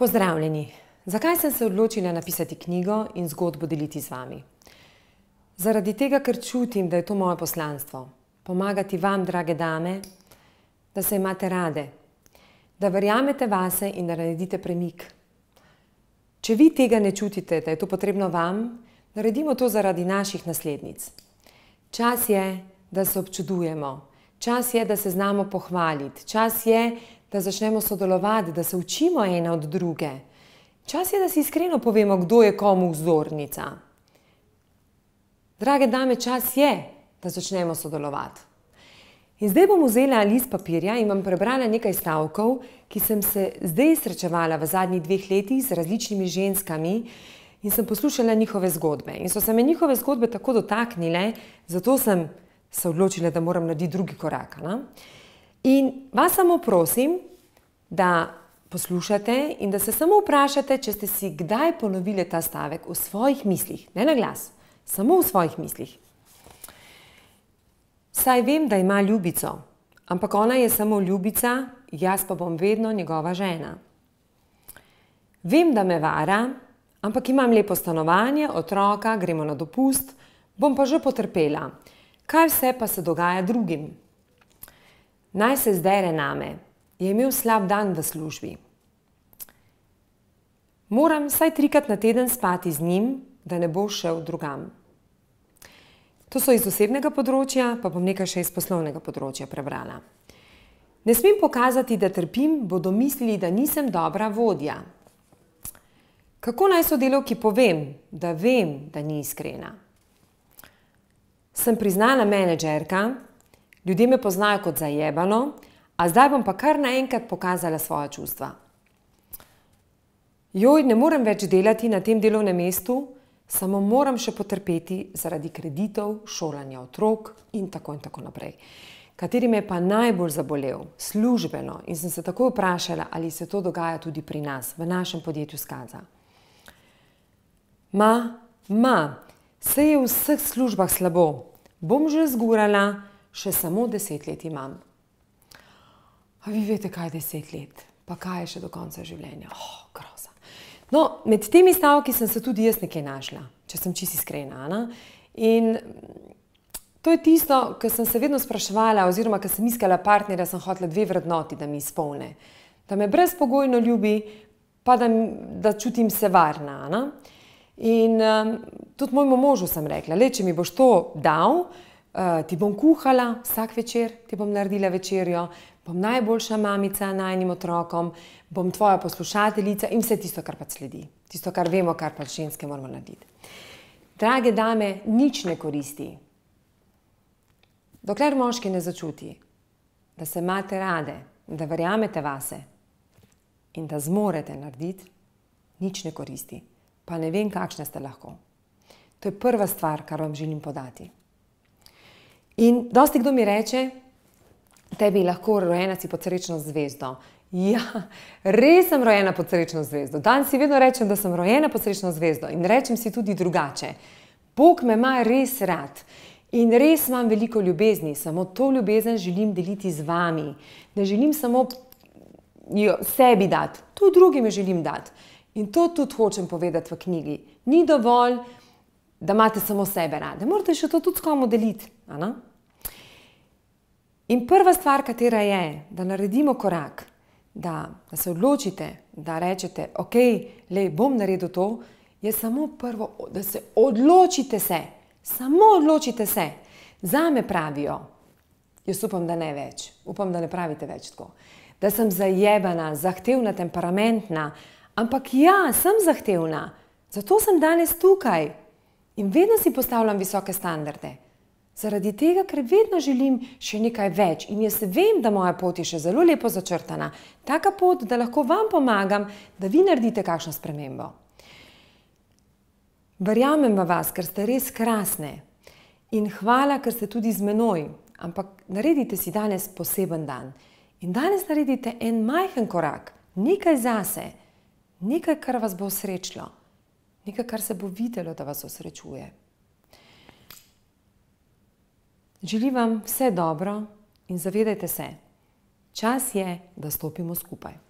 Pozdravljeni. Zakaj sem se odločila napisati knjigo in zgodbo deliti z vami? Zaradi tega, ker čutim, da je to moje poslanstvo. Pomagati vam, drage dame, da se imate rade, da verjamete vase in da naredite premik. Če vi tega ne čutite, da je to potrebno vam, naredimo to zaradi naših naslednic. Čas je, da se občudujemo, čas je, da se znamo pohvaliti, čas je, da začnemo sodelovati, da se učimo ena od druge. Čas je, da si iskreno povemo, kdo je komu vzornica. Drage dame, čas je, da začnemo sodelovati. In zdaj bom vzela list papirja in vam prebrala nekaj stavkov, ki sem se zdaj srečevala v zadnjih dveh letih z različnimi ženskami in sem poslušala njihove zgodbe. In so se me njihove zgodbe tako dotaknile, zato sem se odločila, da moram narediti drugi korak. Na? In vas samo prosim, da poslušate in da se samo vprašate, če ste si kdaj ponovili ta stavek v svojih mislih, ne na glas, samo v svojih mislih. Saj vem, da ima ljubico, ampak ona je samo ljubica, jaz pa bom vedno njegova žena. Vem, da me vara, ampak imam lepo stanovanje, otroka, gremo na dopust, bom pa že potrpela. Kaj vse pa se dogaja drugim? Naj se zdaj rename, je imel slab dan v službi. Moram vsaj trikrat na teden spati z njim, da ne bo šel drugam. To so iz osebnega področja, pa bom nekaj še iz poslovnega področja prebrala. Ne smem pokazati, da trpim, bodo mislili, da nisem dobra vodja. Kako naj sodelovki povem, da vem, da ni iskrena? Sem priznana menedžerka, Ljudje me poznajo kot zajebano, a zdaj bom pa kar naenkrat pokazala svoje čustva. Joj, ne morem več delati na tem delovnem mestu, samo moram še potrpeti zaradi kreditov, šolanja otrok in tako, in tako naprej. Kateri me je pa najbolj zabolel, službeno, in sem se takoj vprašala, ali se to dogaja tudi pri nas, v našem podjetju Skaza. Ma, ma, se je v vseh službah slabo, bom že zgurala še samo deset let imam. A vi veste, kaj je deset let, pa kaj je še do konca življenja? Oh, groza. No, med temi stavki sem se tudi jaz nekaj našla, če sem čisi iskrena. Ne? In to je tisto, kar sem se vedno spraševala, oziroma kar sem iskala partnerja, sem hotela dve vrednoti, da mi izpolne. Da me brezpogojno ljubi, pa da, da čutim se varna. Ne? In um, tudi mojemu možu sem rekla, le če mi boš to dal, Eh, ti bom kuhala vsak večer, ti bom naredila večerjo, bom najboljša mamica najnim otrokom, bom tvoja poslušateljica in vse tisto, kar pač sledi, tisto, kar vemo, kar pač ženske moramo narediti. Drage dame, nič ne koristi. Dokler moški ne začuti, da se imate rade, da verjamete vase in da zmorete narediti, nič ne koristi. Pa ne vem, kakšne ste lahko. To je prva stvar, kar vam želim podati. In dosti kdo mi reče, tebi lahko rojena si pod srečno zvezdo. Ja, res sem rojena pod srečno zvezdo. Dan si vedno rečem, da sem rojena pod srečno zvezdo in rečem si tudi drugače. Bog me ima res rad in res imam veliko ljubezni, samo to ljubezen želim deliti z vami. Ne želim samo jo sebi dati, tudi drugim jo želim dati. In to tudi hočem povedati v knjigi. Ni dovolj, da imate samo sebe rade, morate še to tudi s komu deliti. Ano? In prva stvar, katera je, da naredimo korak, da, da se odločite, da rečete, ok, le bom naredil to, je samo prvo, da se odločite se, samo odločite se. Za me pravijo, jaz upam, da ne več, upam, da ne pravite več tako, da sem zajebana, zahtevna, temperamentna, ampak ja, sem zahtevna, zato sem danes tukaj in vedno si postavljam visoke standarde. Zaradi tega, ker vedno želim še nekaj več in jaz vem, da moja pot je še zelo lepo začrtana. Taka pot, da lahko vam pomagam, da vi naredite kakšno spremembo. Verjamem v vas, ker ste res krasne in hvala, ker ste tudi z menoj, ampak naredite si danes poseben dan. In danes naredite en majhen korak, nekaj zase, nekaj, kar vas bo srečalo, nekaj, kar se bo videlo, da vas osrečuje. Želim vam vse dobro in zavedajte se, čas je, da stopimo skupaj.